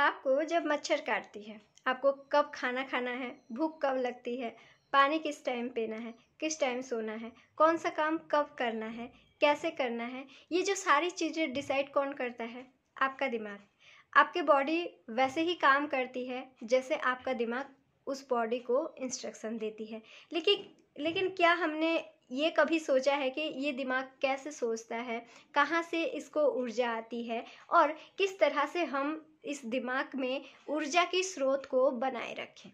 आपको जब मच्छर काटती है आपको कब खाना खाना है भूख कब लगती है पानी किस टाइम पीना है किस टाइम सोना है कौन सा काम कब करना है कैसे करना है ये जो सारी चीज़ें डिसाइड कौन करता है आपका दिमाग आपके बॉडी वैसे ही काम करती है जैसे आपका दिमाग उस बॉडी को इंस्ट्रक्शन देती है लेकिन लेकिन क्या हमने ये कभी सोचा है कि ये दिमाग कैसे सोचता है कहाँ से इसको ऊर्जा आती है और किस तरह से हम इस दिमाग में ऊर्जा के स्रोत को बनाए रखें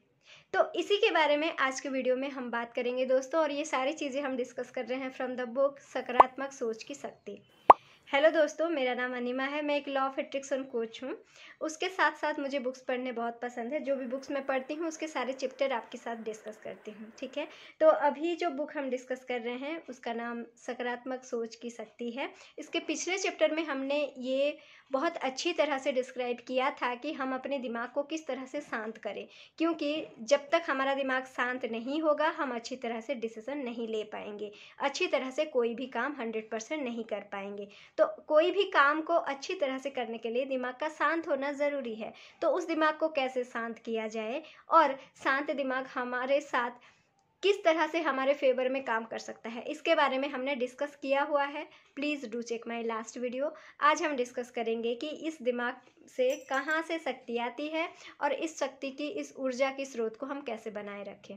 तो इसी के बारे में आज के वीडियो में हम बात करेंगे दोस्तों और ये सारी चीज़ें हम डिस्कस कर रहे हैं फ्रॉम द बुक सकारात्मक सोच की शक्ति हेलो दोस्तों मेरा नाम अनिमा है मैं एक लॉ ऑफ एट्रिक्सन कोच हूँ उसके साथ साथ मुझे बुक्स पढ़ने बहुत पसंद है जो भी बुक्स मैं पढ़ती हूँ उसके सारे चैप्टर आपके साथ डिस्कस करती हूँ ठीक है तो अभी जो बुक हम डिस्कस कर रहे हैं उसका नाम सकारात्मक सोच की शक्ति है इसके पिछले चैप्टर में हमने ये बहुत अच्छी तरह से डिस्क्राइब किया था कि हम अपने दिमाग को किस तरह से शांत करें क्योंकि जब तक हमारा दिमाग शांत नहीं होगा हम अच्छी तरह से डिसीजन नहीं ले पाएंगे अच्छी तरह से कोई भी काम हंड्रेड परसेंट नहीं कर पाएंगे तो कोई भी काम को अच्छी तरह से करने के लिए दिमाग का शांत होना ज़रूरी है तो उस दिमाग को कैसे शांत किया जाए और शांत दिमाग हमारे साथ किस तरह से हमारे फेवर में काम कर सकता है इसके बारे में हमने डिस्कस किया हुआ है please do check my last video आज हम डिस्कस करेंगे कि इस दिमाग से कहाँ से शक्ति आती है और इस शक्ति की इस ऊर्जा की स्रोत को हम कैसे बनाए रखें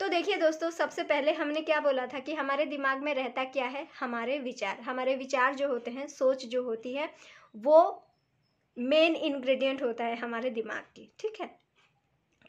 तो देखिए दोस्तों सबसे पहले हमने क्या बोला था कि हमारे दिमाग में रहता क्या है हमारे विचार हमारे विचार जो होते हैं सोच जो होती है वो मेन इंग्रेडिएंट होता है हमारे दिमाग की ठीक है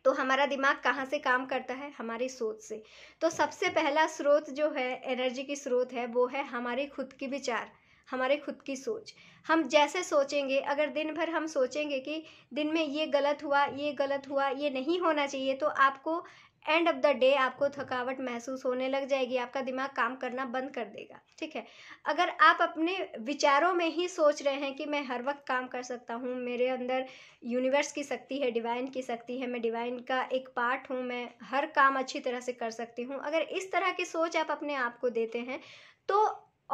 तो हमारा दिमाग कहाँ से काम करता है हमारी सोच से तो सबसे पहला स्रोत जो है एनर्जी की स्रोत है वो है हमारे खुद की विचार हमारे खुद की सोच हम जैसे सोचेंगे अगर दिन भर हम सोचेंगे कि दिन में ये गलत हुआ ये गलत हुआ ये नहीं होना चाहिए तो आपको एंड ऑफ द डे आपको थकावट महसूस होने लग जाएगी आपका दिमाग काम करना बंद कर देगा ठीक है अगर आप अपने विचारों में ही सोच रहे हैं कि मैं हर वक्त काम कर सकता हूँ मेरे अंदर यूनिवर्स की शक्ति है डिवाइन की शक्ति है मैं डिवाइन का एक पार्ट हूँ मैं हर काम अच्छी तरह से कर सकती हूँ अगर इस तरह की सोच आप अपने आप को देते हैं तो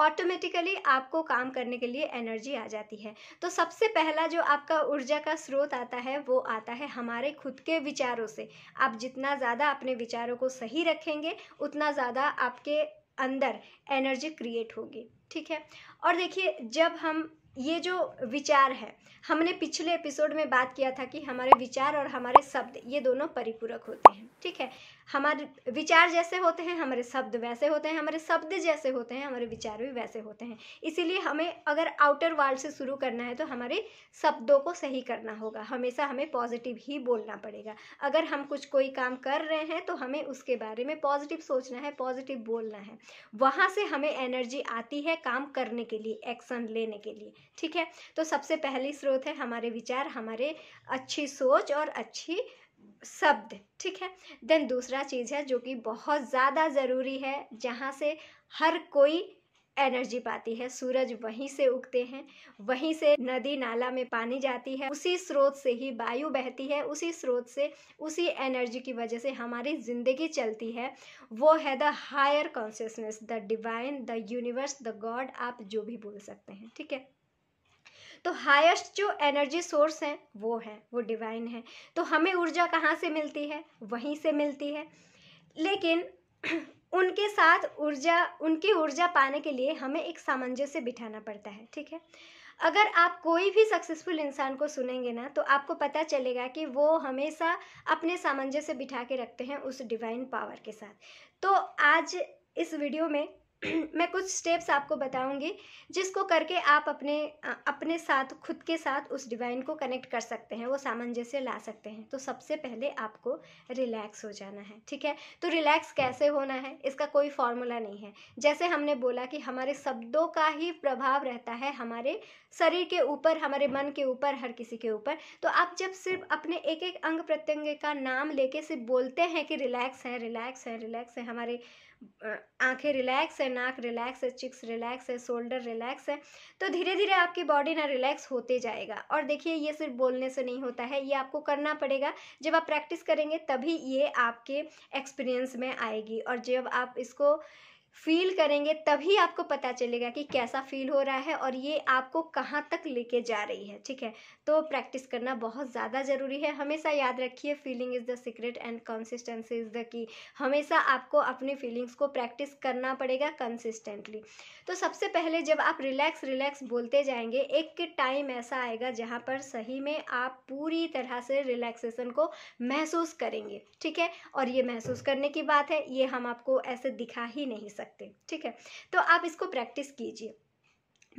ऑटोमेटिकली आपको काम करने के लिए एनर्जी आ जाती है तो सबसे पहला जो आपका ऊर्जा का स्रोत आता है वो आता है हमारे खुद के विचारों से आप जितना ज़्यादा अपने विचारों को सही रखेंगे उतना ज़्यादा आपके अंदर एनर्जी क्रिएट होगी ठीक है और देखिए जब हम ये जो विचार है हमने पिछले एपिसोड में बात किया था कि हमारे विचार और हमारे शब्द ये दोनों परिपूरक होते हैं ठीक है हमारे विचार जैसे होते हैं हमारे शब्द वैसे होते हैं हमारे शब्द जैसे होते हैं हमारे विचार भी वैसे होते हैं इसीलिए हमें अगर आउटर वर्ल्ड से शुरू करना है तो हमारे शब्दों को सही करना होगा हमेशा हमें पॉजिटिव ही बोलना पड़ेगा अगर हम कुछ कोई काम कर रहे हैं तो हमें उसके बारे में पॉजिटिव सोचना है पॉजिटिव बोलना है वहाँ से हमें एनर्जी आती है काम करने के लिए एक्शन लेने के लिए ठीक है तो सबसे पहली स्रोत है हमारे विचार हमारे अच्छी सोच और अच्छी शब्द ठीक है देन दूसरा चीज़ है जो कि बहुत ज़्यादा ज़रूरी है जहाँ से हर कोई एनर्जी पाती है सूरज वहीं से उगते हैं वहीं से नदी नाला में पानी जाती है उसी स्रोत से ही वायु बहती है उसी स्रोत से उसी एनर्जी की वजह से हमारी ज़िंदगी चलती है वो है the higher consciousness the divine the universe the god आप जो भी बोल सकते हैं ठीक है तो हाईएस्ट जो एनर्जी सोर्स हैं वो हैं वो डिवाइन है तो हमें ऊर्जा कहाँ से मिलती है वहीं से मिलती है लेकिन उनके साथ ऊर्जा उनकी ऊर्जा पाने के लिए हमें एक सामंजस्य बिठाना पड़ता है ठीक है अगर आप कोई भी सक्सेसफुल इंसान को सुनेंगे ना तो आपको पता चलेगा कि वो हमेशा अपने सामंजस्य बिठा के रखते हैं उस डिवाइन पावर के साथ तो आज इस वीडियो में मैं कुछ स्टेप्स आपको बताऊंगी जिसको करके आप अपने अपने साथ खुद के साथ उस डिवाइन को कनेक्ट कर सकते हैं वो सामंजस्य ला सकते हैं तो सबसे पहले आपको रिलैक्स हो जाना है ठीक है तो रिलैक्स कैसे होना है इसका कोई फॉर्मूला नहीं है जैसे हमने बोला कि हमारे शब्दों का ही प्रभाव रहता है हमारे शरीर के ऊपर हमारे मन के ऊपर हर किसी के ऊपर तो आप जब सिर्फ अपने एक एक अंग प्रत्यंग का नाम लेके सिर्फ बोलते हैं कि रिलैक्स हैं रिलैक्स हैं रिलैक्स हैं हमारे आंखें रिलैक्स है नाक रिलैक्स है चिक्स रिलैक्स है शोल्डर रिलैक्स है तो धीरे धीरे आपकी बॉडी ना रिलैक्स होते जाएगा और देखिए ये सिर्फ बोलने से नहीं होता है ये आपको करना पड़ेगा जब आप प्रैक्टिस करेंगे तभी ये आपके एक्सपीरियंस में आएगी और जब आप इसको फील करेंगे तभी आपको पता चलेगा कि कैसा फील हो रहा है और ये आपको कहाँ तक लेके जा रही है ठीक है तो प्रैक्टिस करना बहुत ज़्यादा ज़रूरी है हमेशा याद रखिए feeling is the secret and consistency is the key हमेशा आपको अपनी फीलिंग्स को प्रैक्टिस करना पड़ेगा कंसिस्टेंटली तो सबसे पहले जब आप रिलैक्स रिलैक्स बोलते जाएंगे एक टाइम ऐसा आएगा जहाँ पर सही में आप पूरी तरह से रिलैक्सेसन को महसूस करेंगे ठीक है और ये महसूस करने की बात है ये हम आपको ऐसे दिखा ही नहीं सकते सकते ठीक है तो आप इसको प्रैक्टिस कीजिए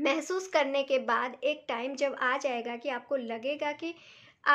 महसूस करने के बाद एक टाइम जब आ जाएगा कि आपको लगेगा कि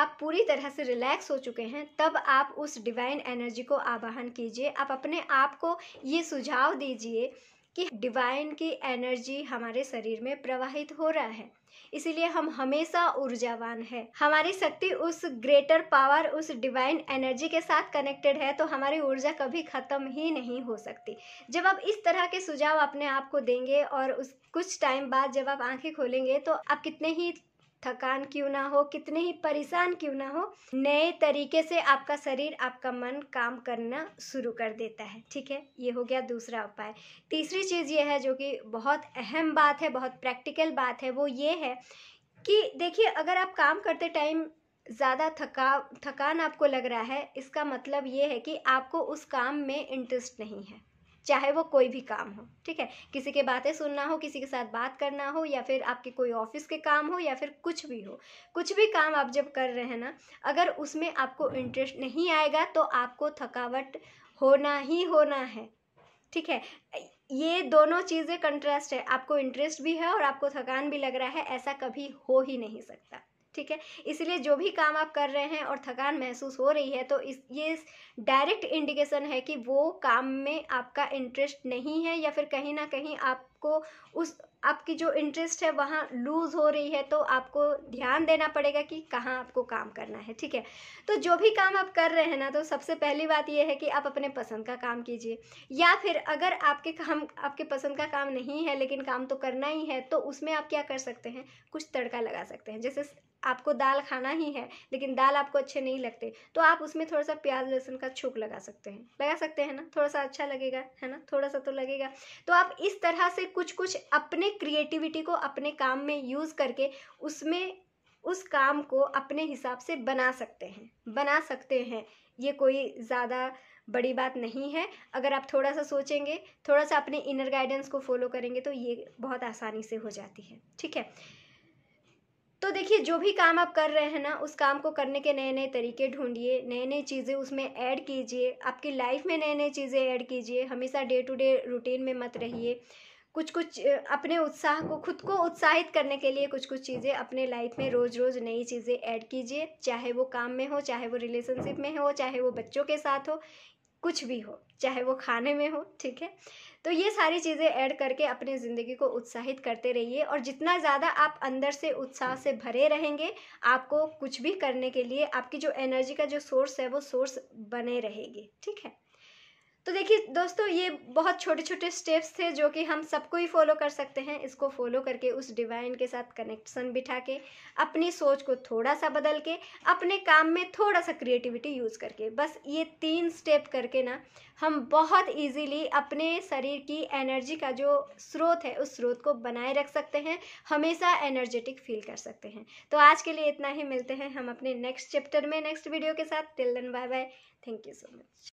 आप पूरी तरह से रिलैक्स हो चुके हैं तब आप उस डिवाइन एनर्जी को आवाहन कीजिए आप अपने आप को ये सुझाव दीजिए कि डिवाइन की एनर्जी हमारे शरीर में प्रवाहित हो रहा है इसीलिए हम हमेशा ऊर्जावान है हमारी शक्ति उस ग्रेटर पावर उस डिवाइन एनर्जी के साथ कनेक्टेड है तो हमारी ऊर्जा कभी खत्म ही नहीं हो सकती जब आप इस तरह के सुझाव अपने आप को देंगे और उस कुछ टाइम बाद जब आप आंखें खोलेंगे तो आप कितने ही थकान क्यों ना हो कितने ही परेशान क्यों ना हो नए तरीके से आपका शरीर आपका मन काम करना शुरू कर देता है ठीक है ये हो गया दूसरा उपाय तीसरी चीज़ ये है जो कि बहुत अहम बात है बहुत प्रैक्टिकल बात है वो ये है कि देखिए अगर आप काम करते टाइम ज़्यादा थका थकान आपको लग रहा है इसका मतलब ये है कि आपको उस काम में इंटरेस्ट नहीं है चाहे वो कोई भी काम हो ठीक है किसी के बातें सुनना हो किसी के साथ बात करना हो या फिर आपके कोई ऑफिस के काम हो या फिर कुछ भी हो कुछ भी काम आप जब कर रहे हैं ना अगर उसमें आपको इंटरेस्ट नहीं आएगा तो आपको थकावट होना ही होना है ठीक है ये दोनों चीज़ें कंट्रास्ट है आपको इंटरेस्ट भी है और आपको थकान भी लग रहा है ऐसा कभी हो ही नहीं सकता ठीक है इसलिए जो भी काम आप कर रहे हैं और थकान महसूस हो रही है तो इस ये डायरेक्ट इंडिकेशन है कि वो काम में आपका इंटरेस्ट नहीं है या फिर कहीं ना कहीं आप आपको उस आपकी जो इंटरेस्ट है वहाँ लूज़ हो रही है तो आपको ध्यान देना पड़ेगा कि कहाँ आपको काम करना है ठीक है तो जो भी काम आप कर रहे हैं ना तो सबसे पहली बात यह है कि आप अपने पसंद का काम कीजिए या फिर अगर आपके काम आपके पसंद का काम नहीं है लेकिन काम तो करना ही है तो उसमें आप क्या कर सकते हैं कुछ तड़का लगा सकते हैं जैसे आपको दाल खाना ही है लेकिन दाल आपको अच्छे नहीं लगते तो आप उसमें थोड़ा सा प्याज लहसुन का छूक लगा सकते हैं लगा सकते हैं ना थोड़ा सा अच्छा लगेगा है ना थोड़ा सा तो लगेगा तो आप इस तरह से कुछ कुछ अपने क्रिएटिविटी को अपने काम में यूज़ करके उसमें उस काम को अपने हिसाब से बना सकते हैं बना सकते हैं ये कोई ज़्यादा बड़ी बात नहीं है अगर आप थोड़ा सा सोचेंगे थोड़ा सा अपने इनर गाइडेंस को फॉलो करेंगे तो ये बहुत आसानी से हो जाती है ठीक है तो देखिए जो भी काम आप कर रहे हैं ना उस काम को करने के नए नए तरीके ढूंढिए नए नए चीज़ें उसमें ऐड कीजिए आपकी लाइफ में नए नए चीज़ें ऐड कीजिए हमेशा डे टू डे रूटीन में मत रहिए कुछ कुछ अपने उत्साह को खुद को उत्साहित करने के लिए कुछ कुछ चीज़ें अपने लाइफ में रोज़ रोज़ नई चीज़ें ऐड कीजिए चाहे वो काम में हो चाहे वो रिलेशनशिप में हो चाहे वो बच्चों के साथ हो कुछ भी हो चाहे वो खाने में हो ठीक है तो ये सारी चीज़ें ऐड करके अपने ज़िंदगी को उत्साहित करते रहिए और जितना ज़्यादा आप अंदर से उत्साह से भरे रहेंगे आपको कुछ भी करने के लिए आपकी जो एनर्जी का जो सोर्स है वो सोर्स बने रहेगी ठीक है तो देखिए दोस्तों ये बहुत छोटे छोटे स्टेप्स थे जो कि हम सबको ही फॉलो कर सकते हैं इसको फॉलो करके उस डिवाइन के साथ कनेक्शन बिठा के अपनी सोच को थोड़ा सा बदल के अपने काम में थोड़ा सा क्रिएटिविटी यूज़ करके बस ये तीन स्टेप करके ना हम बहुत इजीली अपने शरीर की एनर्जी का जो स्रोत है उस स्रोत को बनाए रख सकते हैं हमेशा एनर्जेटिक फील कर सकते हैं तो आज के लिए इतना ही मिलते हैं हम अपने नेक्स्ट चैप्टर में नेक्स्ट वीडियो के साथ till bye bye thank you so much